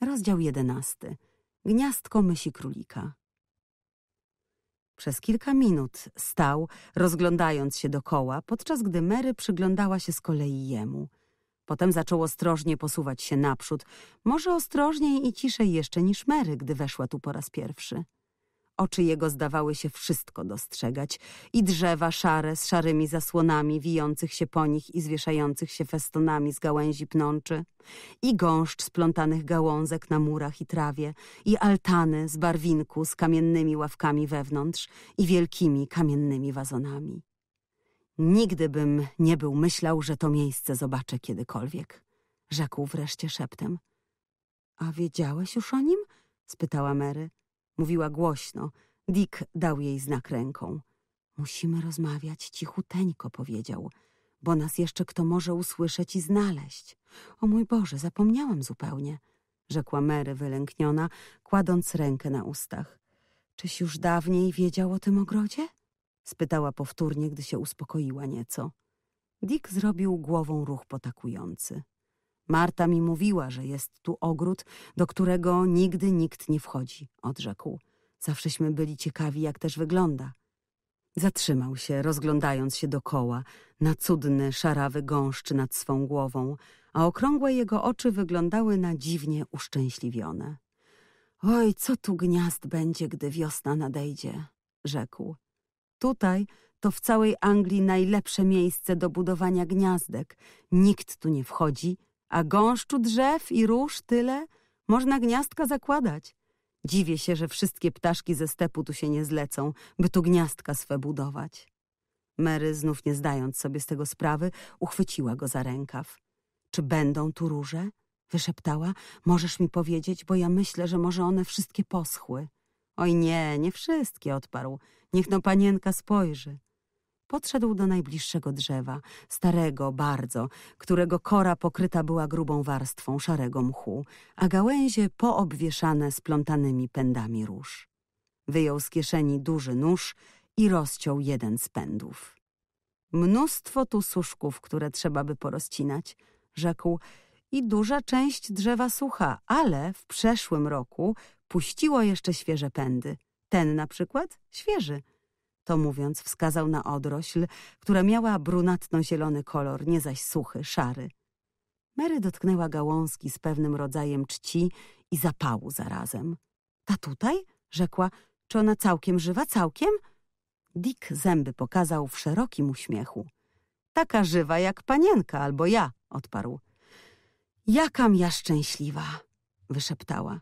Rozdział jedenasty. Gniazdko myśli królika. Przez kilka minut stał, rozglądając się dokoła, podczas gdy Mary przyglądała się z kolei jemu. Potem zaczął ostrożnie posuwać się naprzód, może ostrożniej i ciszej jeszcze niż Mary, gdy weszła tu po raz pierwszy. Oczy jego zdawały się wszystko dostrzegać i drzewa szare z szarymi zasłonami wijących się po nich i zwieszających się festonami z gałęzi pnączy, i gąszcz splątanych gałązek na murach i trawie, i altany z barwinku z kamiennymi ławkami wewnątrz i wielkimi kamiennymi wazonami. Nigdy bym nie był myślał, że to miejsce zobaczę kiedykolwiek, rzekł wreszcie szeptem. A wiedziałeś już o nim? spytała Mary. Mówiła głośno. Dick dał jej znak ręką. Musimy rozmawiać cichuteńko, powiedział, bo nas jeszcze kto może usłyszeć i znaleźć. O mój Boże, zapomniałam zupełnie, rzekła Mary wylękniona, kładąc rękę na ustach. Czyś już dawniej wiedział o tym ogrodzie? spytała powtórnie, gdy się uspokoiła nieco. Dick zrobił głową ruch potakujący. Marta mi mówiła, że jest tu ogród, do którego nigdy nikt nie wchodzi, odrzekł. Zawsześmy byli ciekawi, jak też wygląda. Zatrzymał się, rozglądając się dokoła, na cudny, szarawy gąszcz nad swą głową, a okrągłe jego oczy wyglądały na dziwnie uszczęśliwione. Oj, co tu gniazd będzie, gdy wiosna nadejdzie, rzekł. Tutaj to w całej Anglii najlepsze miejsce do budowania gniazdek. Nikt tu nie wchodzi, a gąszczu drzew i róż tyle, można gniazdka zakładać. Dziwię się, że wszystkie ptaszki ze stepu tu się nie zlecą, by tu gniazdka swe budować. Mary, znów nie zdając sobie z tego sprawy, uchwyciła go za rękaw. Czy będą tu róże? Wyszeptała. Możesz mi powiedzieć, bo ja myślę, że może one wszystkie poschły. Oj nie, nie wszystkie, odparł. Niech no panienka spojrzy. Podszedł do najbliższego drzewa, starego bardzo, którego kora pokryta była grubą warstwą szarego mchu, a gałęzie poobwieszane splątanymi pędami róż. Wyjął z kieszeni duży nóż i rozciął jeden z pędów. Mnóstwo tu suszków, które trzeba by porozcinać, rzekł, i duża część drzewa sucha, ale w przeszłym roku puściło jeszcze świeże pędy. Ten na przykład świeży. To mówiąc wskazał na odrośl, która miała brunatno-zielony kolor, nie zaś suchy, szary. Mary dotknęła gałązki z pewnym rodzajem czci i zapału zarazem. Ta tutaj? rzekła. Czy ona całkiem żywa, całkiem? Dick zęby pokazał w szerokim uśmiechu. Taka żywa jak panienka albo ja, odparł. Jakam ja szczęśliwa, wyszeptała.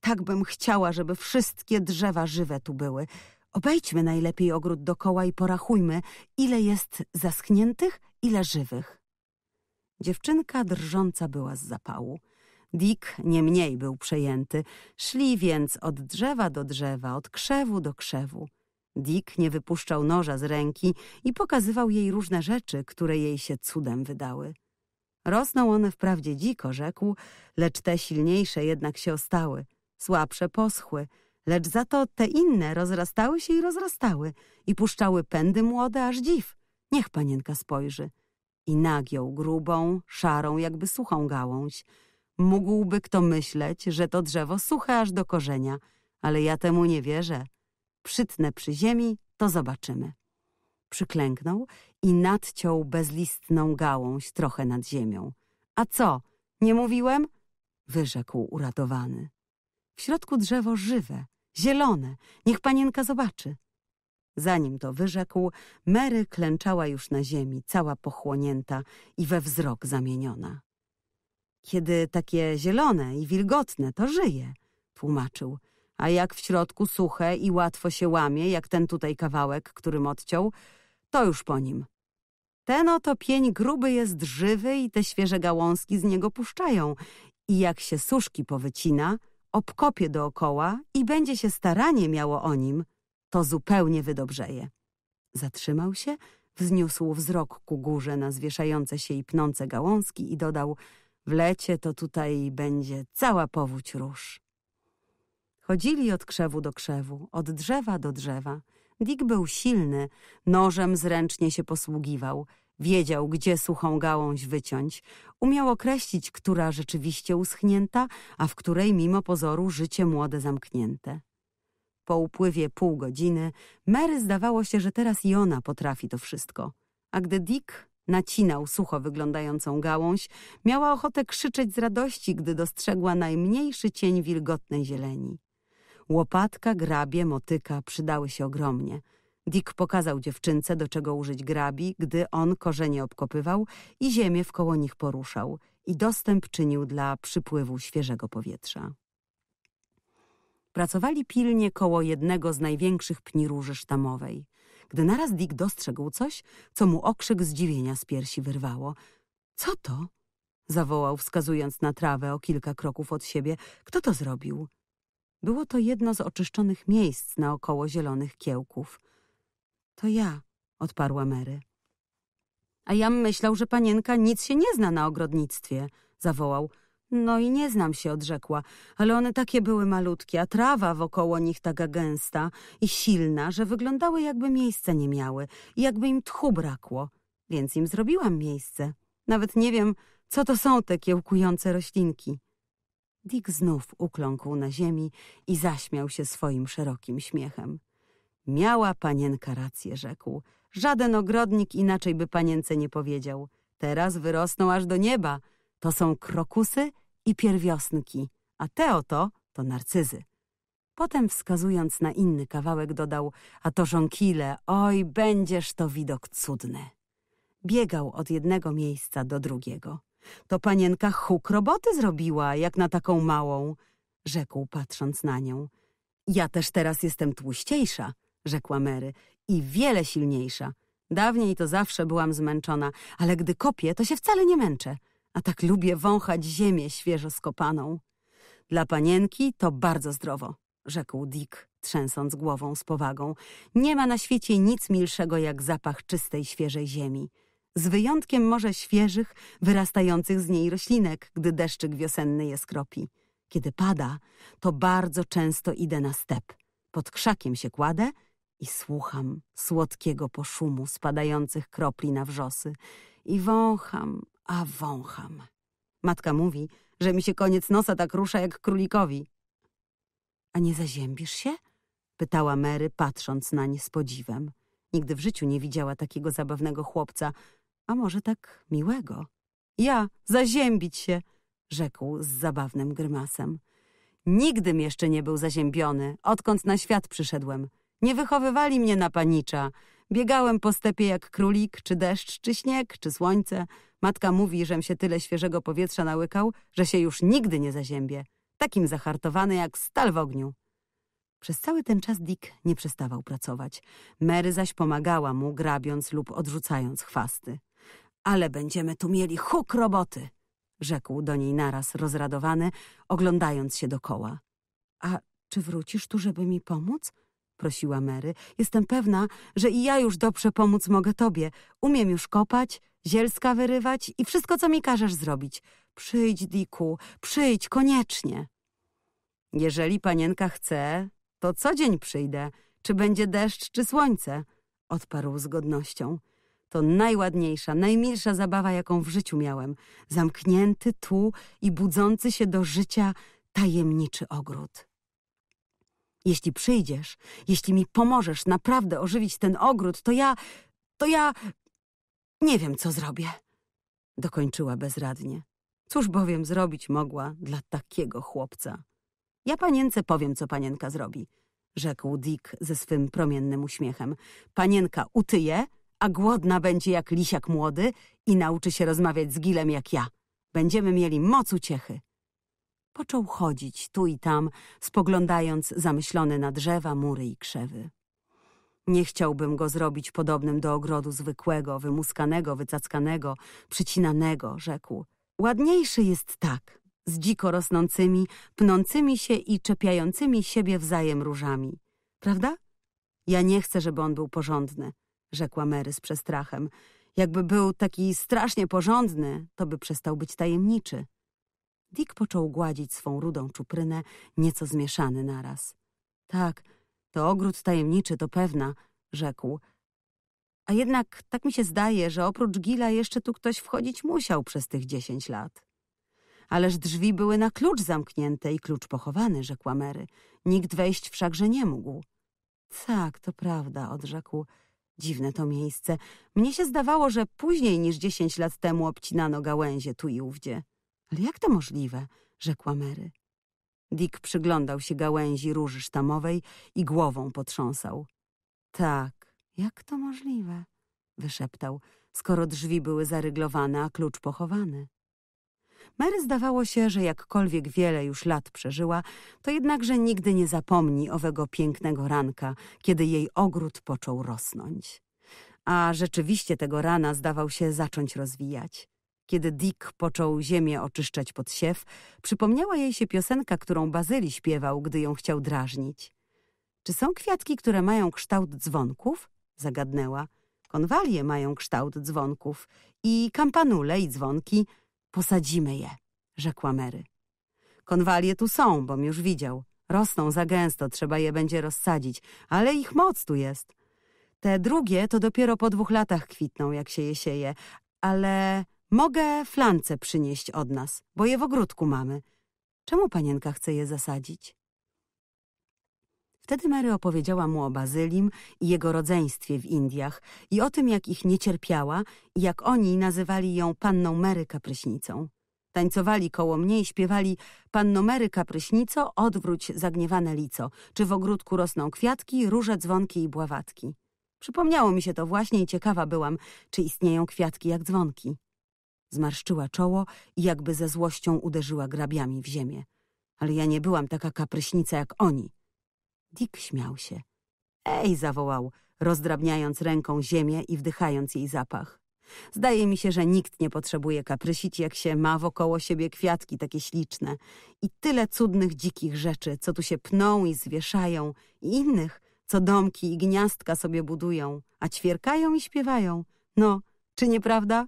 Tak bym chciała, żeby wszystkie drzewa żywe tu były. Obejdźmy najlepiej ogród dokoła i porachujmy, ile jest zaschniętych, ile żywych. Dziewczynka drżąca była z zapału. Dick nie mniej był przejęty. Szli więc od drzewa do drzewa, od krzewu do krzewu. Dick nie wypuszczał noża z ręki i pokazywał jej różne rzeczy, które jej się cudem wydały. Rosną one wprawdzie dziko, rzekł, lecz te silniejsze jednak się ostały, słabsze poschły – lecz za to te inne rozrastały się i rozrastały i puszczały pędy młode aż dziw. Niech panienka spojrzy. I nagiął grubą, szarą, jakby suchą gałąź. Mógłby kto myśleć, że to drzewo suche aż do korzenia, ale ja temu nie wierzę. Przytnę przy ziemi, to zobaczymy. Przyklęknął i nadciął bezlistną gałąź trochę nad ziemią. A co, nie mówiłem? Wyrzekł uradowany. W środku drzewo żywe, Zielone, niech panienka zobaczy. Zanim to wyrzekł, Mary klęczała już na ziemi, cała pochłonięta i we wzrok zamieniona. Kiedy takie zielone i wilgotne, to żyje, tłumaczył. A jak w środku suche i łatwo się łamie, jak ten tutaj kawałek, którym odciął, to już po nim. Ten oto pień gruby jest żywy i te świeże gałązki z niego puszczają. I jak się suszki powycina, obkopie dookoła i będzie się staranie miało o nim, to zupełnie wydobrzeje. Zatrzymał się, wzniósł wzrok ku górze na zwieszające się i pnące gałązki i dodał – w lecie to tutaj będzie cała powódź róż. Chodzili od krzewu do krzewu, od drzewa do drzewa. Dick był silny, nożem zręcznie się posługiwał – Wiedział, gdzie suchą gałąź wyciąć. Umiał określić, która rzeczywiście uschnięta, a w której mimo pozoru życie młode zamknięte. Po upływie pół godziny Mary zdawało się, że teraz i ona potrafi to wszystko. A gdy Dick nacinał sucho wyglądającą gałąź, miała ochotę krzyczeć z radości, gdy dostrzegła najmniejszy cień wilgotnej zieleni. Łopatka, grabie, motyka przydały się ogromnie – Dick pokazał dziewczynce, do czego użyć grabi, gdy on korzenie obkopywał i ziemię wkoło nich poruszał i dostęp czynił dla przypływu świeżego powietrza. Pracowali pilnie koło jednego z największych pni róży sztamowej, gdy naraz Dick dostrzegł coś, co mu okrzyk zdziwienia z piersi wyrwało. Co to? zawołał, wskazując na trawę o kilka kroków od siebie. Kto to zrobił? Było to jedno z oczyszczonych miejsc naokoło zielonych kiełków – to ja, odparła Mary. A ja myślał, że panienka nic się nie zna na ogrodnictwie, zawołał. No i nie znam się, odrzekła, ale one takie były malutkie, a trawa wokoło nich taka gęsta i silna, że wyglądały jakby miejsca nie miały i jakby im tchu brakło, więc im zrobiłam miejsce. Nawet nie wiem, co to są te kiełkujące roślinki. Dick znów ukląkł na ziemi i zaśmiał się swoim szerokim śmiechem. Miała panienka rację, rzekł. Żaden ogrodnik inaczej by panience nie powiedział. Teraz wyrosną aż do nieba. To są krokusy i pierwiosnki, a te oto to narcyzy. Potem wskazując na inny kawałek dodał, a to żonkile, oj, będziesz to widok cudny. Biegał od jednego miejsca do drugiego. To panienka huk roboty zrobiła, jak na taką małą, rzekł patrząc na nią. Ja też teraz jestem tłuściejsza rzekła Mary, i wiele silniejsza. Dawniej to zawsze byłam zmęczona, ale gdy kopię, to się wcale nie męczę, a tak lubię wąchać ziemię świeżo skopaną. Dla panienki to bardzo zdrowo, rzekł Dick, trzęsąc głową z powagą. Nie ma na świecie nic milszego jak zapach czystej, świeżej ziemi. Z wyjątkiem może świeżych, wyrastających z niej roślinek, gdy deszczyk wiosenny je skropi. Kiedy pada, to bardzo często idę na step. Pod krzakiem się kładę i słucham słodkiego poszumu spadających kropli na wrzosy i wącham, a wącham. Matka mówi, że mi się koniec nosa tak rusza jak królikowi. A nie zaziębisz się? Pytała Mary, patrząc na nie z podziwem. Nigdy w życiu nie widziała takiego zabawnego chłopca, a może tak miłego. Ja, zaziębić się, rzekł z zabawnym grymasem. Nigdym jeszcze nie był zaziębiony, odkąd na świat przyszedłem. Nie wychowywali mnie na panicza. Biegałem po stepie jak królik, czy deszcz, czy śnieg, czy słońce. Matka mówi, żem się tyle świeżego powietrza nałykał, że się już nigdy nie zaziębię. Takim zahartowany jak stal w ogniu. Przez cały ten czas Dick nie przestawał pracować. Mary zaś pomagała mu, grabiąc lub odrzucając chwasty. Ale będziemy tu mieli huk roboty, rzekł do niej naraz rozradowany, oglądając się dokoła. A czy wrócisz tu, żeby mi pomóc? prosiła Mary. Jestem pewna, że i ja już dobrze pomóc mogę tobie. Umiem już kopać, zielska wyrywać i wszystko, co mi każesz zrobić. Przyjdź, Diku, przyjdź, koniecznie. Jeżeli panienka chce, to co dzień przyjdę, czy będzie deszcz, czy słońce, odparł z godnością. To najładniejsza, najmilsza zabawa, jaką w życiu miałem. Zamknięty tu i budzący się do życia tajemniczy ogród. Jeśli przyjdziesz, jeśli mi pomożesz naprawdę ożywić ten ogród, to ja, to ja... Nie wiem, co zrobię. Dokończyła bezradnie. Cóż bowiem zrobić mogła dla takiego chłopca? Ja panience powiem, co panienka zrobi, rzekł Dick ze swym promiennym uśmiechem. Panienka utyje, a głodna będzie jak lisiak młody i nauczy się rozmawiać z Gilem jak ja. Będziemy mieli moc uciechy. Począł chodzić tu i tam, spoglądając zamyślony na drzewa, mury i krzewy. Nie chciałbym go zrobić podobnym do ogrodu zwykłego, wymuskanego, wycackanego, przycinanego, rzekł. Ładniejszy jest tak, z dziko rosnącymi, pnącymi się i czepiającymi siebie wzajem różami. Prawda? Ja nie chcę, żeby on był porządny, rzekła Mary z przestrachem. Jakby był taki strasznie porządny, to by przestał być tajemniczy. Dick począł gładzić swą rudą czuprynę, nieco zmieszany naraz. Tak, to ogród tajemniczy, to pewna, rzekł. A jednak tak mi się zdaje, że oprócz Gila jeszcze tu ktoś wchodzić musiał przez tych dziesięć lat. Ależ drzwi były na klucz zamknięte i klucz pochowany, rzekła Mary. Nikt wejść wszakże nie mógł. Tak, to prawda, odrzekł. Dziwne to miejsce. Mnie się zdawało, że później niż dziesięć lat temu obcinano gałęzie tu i ówdzie. Ale jak to możliwe? rzekła Mary. Dick przyglądał się gałęzi róży sztamowej i głową potrząsał. Tak, jak to możliwe? wyszeptał, skoro drzwi były zaryglowane, a klucz pochowany. Mary zdawało się, że jakkolwiek wiele już lat przeżyła, to jednakże nigdy nie zapomni owego pięknego ranka, kiedy jej ogród począł rosnąć. A rzeczywiście tego rana zdawał się zacząć rozwijać. Kiedy Dick począł ziemię oczyszczać pod siew, przypomniała jej się piosenka, którą Bazyli śpiewał, gdy ją chciał drażnić. Czy są kwiatki, które mają kształt dzwonków? Zagadnęła. Konwalie mają kształt dzwonków i kampanule i dzwonki. Posadzimy je, rzekła Mary. Konwalie tu są, bom już widział. Rosną za gęsto, trzeba je będzie rozsadzić, ale ich moc tu jest. Te drugie to dopiero po dwóch latach kwitną, jak się je sieje, ale Mogę flance przynieść od nas, bo je w ogródku mamy. Czemu panienka chce je zasadzić? Wtedy Mary opowiedziała mu o Bazylim i jego rodzeństwie w Indiach i o tym, jak ich nie cierpiała i jak oni nazywali ją panną Mary Kapryśnicą. Tańcowali koło mnie i śpiewali Panno Mary Kapryśnico, odwróć zagniewane lico, czy w ogródku rosną kwiatki, róże, dzwonki i bławatki. Przypomniało mi się to właśnie i ciekawa byłam, czy istnieją kwiatki jak dzwonki. Zmarszczyła czoło i jakby ze złością uderzyła grabiami w ziemię. Ale ja nie byłam taka kapryśnica jak oni. Dick śmiał się. Ej, zawołał, rozdrabniając ręką ziemię i wdychając jej zapach. Zdaje mi się, że nikt nie potrzebuje kaprysić, jak się ma wokoło siebie kwiatki takie śliczne i tyle cudnych dzikich rzeczy, co tu się pną i zwieszają i innych, co domki i gniazdka sobie budują, a ćwierkają i śpiewają. No, czy nieprawda?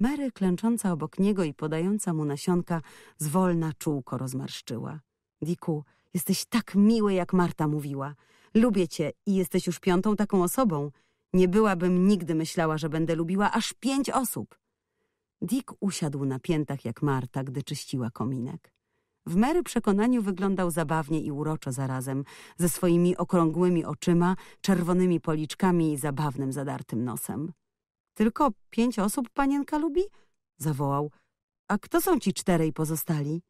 Mary, klęcząca obok niego i podająca mu nasionka, zwolna czułko rozmarszczyła. Diku, jesteś tak miły, jak Marta mówiła. Lubię cię i jesteś już piątą taką osobą. Nie byłabym nigdy myślała, że będę lubiła aż pięć osób. Dick usiadł na piętach jak Marta, gdy czyściła kominek. W Mary przekonaniu wyglądał zabawnie i uroczo zarazem, ze swoimi okrągłymi oczyma, czerwonymi policzkami i zabawnym zadartym nosem. Tylko pięć osób panienka lubi? Zawołał. A kto są ci czterej pozostali?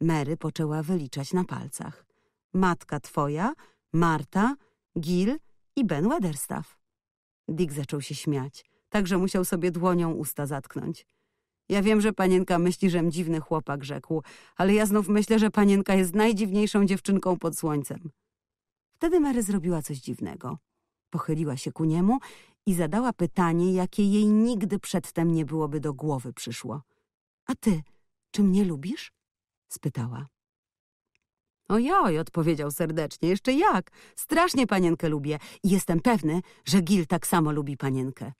Mary poczęła wyliczać na palcach. Matka twoja, Marta, Gil i Ben Weatherstaff. Dick zaczął się śmiać, także musiał sobie dłonią usta zatknąć. Ja wiem, że panienka myśli, żem dziwny chłopak, rzekł, ale ja znów myślę, że panienka jest najdziwniejszą dziewczynką pod słońcem. Wtedy Mary zrobiła coś dziwnego. Pochyliła się ku niemu i zadała pytanie, jakie jej nigdy przedtem nie byłoby do głowy przyszło. A ty, czy mnie lubisz? spytała. Ojoj, odpowiedział serdecznie, jeszcze jak. Strasznie panienkę lubię i jestem pewny, że Gil tak samo lubi panienkę.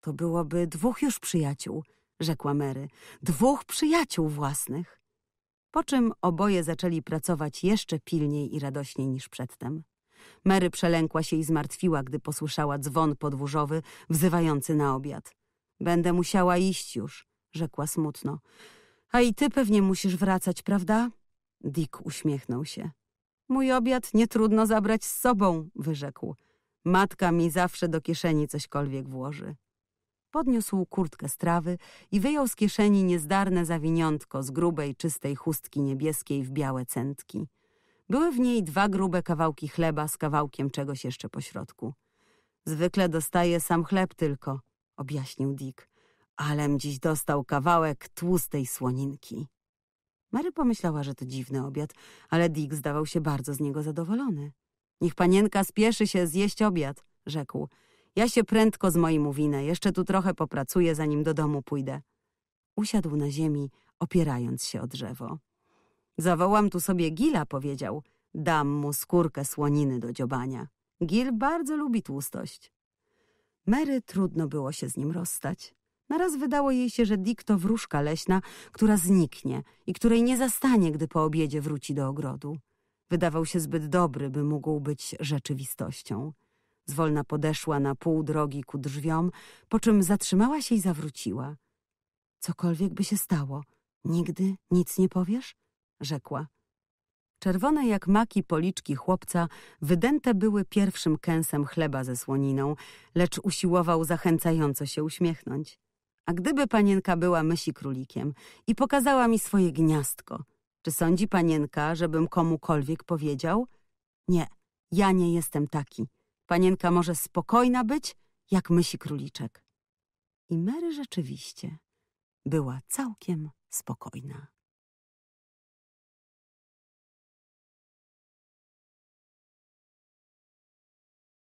To byłoby dwóch już przyjaciół, rzekła Mary. Dwóch przyjaciół własnych. Po czym oboje zaczęli pracować jeszcze pilniej i radośniej niż przedtem. Mary przelękła się i zmartwiła, gdy posłyszała dzwon podwórzowy wzywający na obiad. Będę musiała iść już, rzekła smutno. A i ty pewnie musisz wracać, prawda? Dick uśmiechnął się. Mój obiad nie trudno zabrać z sobą, wyrzekł. Matka mi zawsze do kieszeni cośkolwiek włoży. Podniósł kurtkę z trawy i wyjął z kieszeni niezdarne zawiniątko z grubej, czystej chustki niebieskiej w białe centki. Były w niej dwa grube kawałki chleba z kawałkiem czegoś jeszcze pośrodku. Zwykle dostaję sam chleb tylko, objaśnił Dick. Alem dziś dostał kawałek tłustej słoninki. Mary pomyślała, że to dziwny obiad, ale Dick zdawał się bardzo z niego zadowolony. Niech panienka spieszy się zjeść obiad, rzekł. Ja się prędko z moim uwinę, jeszcze tu trochę popracuję, zanim do domu pójdę. Usiadł na ziemi, opierając się o drzewo. Zawołam tu sobie Gila, powiedział. Dam mu skórkę słoniny do dziobania. Gil bardzo lubi tłustość. Mary trudno było się z nim rozstać. Naraz wydało jej się, że Dick to wróżka leśna, która zniknie i której nie zastanie, gdy po obiedzie wróci do ogrodu. Wydawał się zbyt dobry, by mógł być rzeczywistością. Zwolna podeszła na pół drogi ku drzwiom, po czym zatrzymała się i zawróciła. Cokolwiek by się stało, nigdy nic nie powiesz? rzekła. Czerwone jak maki policzki chłopca wydęte były pierwszym kęsem chleba ze słoniną, lecz usiłował zachęcająco się uśmiechnąć. A gdyby panienka była mysi królikiem i pokazała mi swoje gniazdko, czy sądzi panienka, żebym komukolwiek powiedział? Nie, ja nie jestem taki. Panienka może spokojna być, jak mysi króliczek. I Mary rzeczywiście była całkiem spokojna.